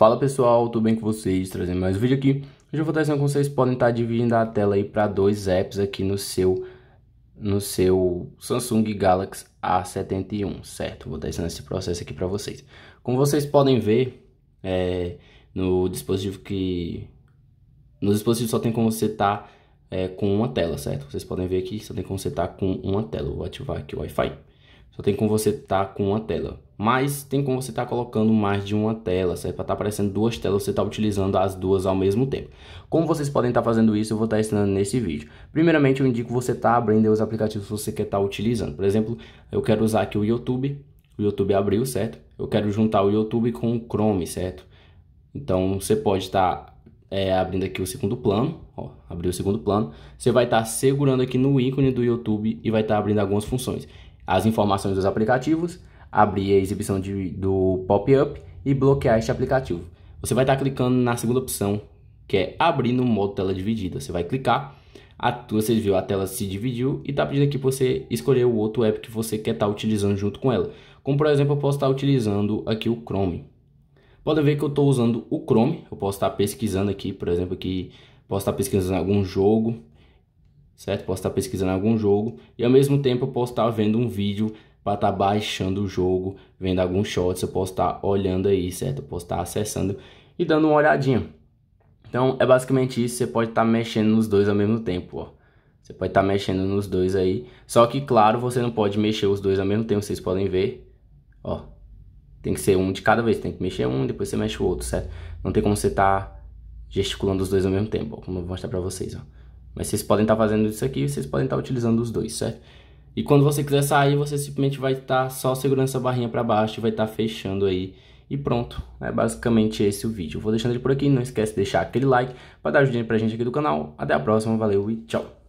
Fala pessoal, tudo bem com vocês? Trazendo mais um vídeo aqui. Hoje eu vou trazer como vocês podem estar tá dividindo a tela aí para dois apps aqui no seu no seu Samsung Galaxy A71, certo? Vou testando esse processo aqui para vocês. Como vocês podem ver, é, no dispositivo que no dispositivo só tem como você estar tá, é, com uma tela, certo? Vocês podem ver aqui, só tem como você estar tá com uma tela. vou ativar aqui o Wi-Fi. Só tem como você estar com uma tela mas tem como você estar tá colocando mais de uma tela, certo? Para estar tá aparecendo duas telas, você está utilizando as duas ao mesmo tempo. Como vocês podem estar tá fazendo isso, eu vou estar tá ensinando nesse vídeo. Primeiramente, eu indico você estar tá abrindo os aplicativos que você quer estar tá utilizando. Por exemplo, eu quero usar aqui o YouTube, o YouTube abriu, certo? Eu quero juntar o YouTube com o Chrome, certo? Então, você pode estar eh, é, abrindo aqui o segundo plano, ó, abriu o segundo plano. Você vai estar segurando aqui no ícone do YouTube e vai estar abrindo algumas funções. As informações dos aplicativos, abrir a exibição de, do pop-up e bloquear este aplicativo. Você vai estar clicando na segunda opção, que é abrir no modo tela dividida. Você vai clicar, a, você viu a tela se dividiu e está pedindo aqui para você escolher o outro app que você quer estar tá utilizando junto com ela. Como por exemplo, eu posso estar tá utilizando aqui o Chrome. Podem ver que eu estou usando o Chrome, eu posso estar tá pesquisando aqui, por exemplo, aqui, posso estar pesquisando algum jogo, certo? Posso estar pesquisando algum jogo e ao mesmo tempo eu posso estar vendo um vídeo para estar tá baixando o jogo, vendo alguns shots, eu posso estar tá olhando aí, certo? Eu posso estar tá acessando e dando uma olhadinha. Então é basicamente isso, você pode estar tá mexendo nos dois ao mesmo tempo, ó. Você pode estar tá mexendo nos dois aí. Só que, claro, você não pode mexer os dois ao mesmo tempo, vocês podem ver. Ó, tem que ser um de cada vez, tem que mexer um, depois você mexe o outro, certo? Não tem como você estar tá gesticulando os dois ao mesmo tempo, ó, como eu vou mostrar pra vocês, ó. Mas vocês podem estar fazendo isso aqui, vocês podem estar utilizando os dois, certo? E quando você quiser sair, você simplesmente vai estar tá só segurando essa barrinha para baixo e vai estar tá fechando aí. E pronto, é basicamente esse o vídeo. vou deixando ele por aqui, não esquece de deixar aquele like para dar ajudinha pra gente aqui do canal. Até a próxima, valeu e tchau!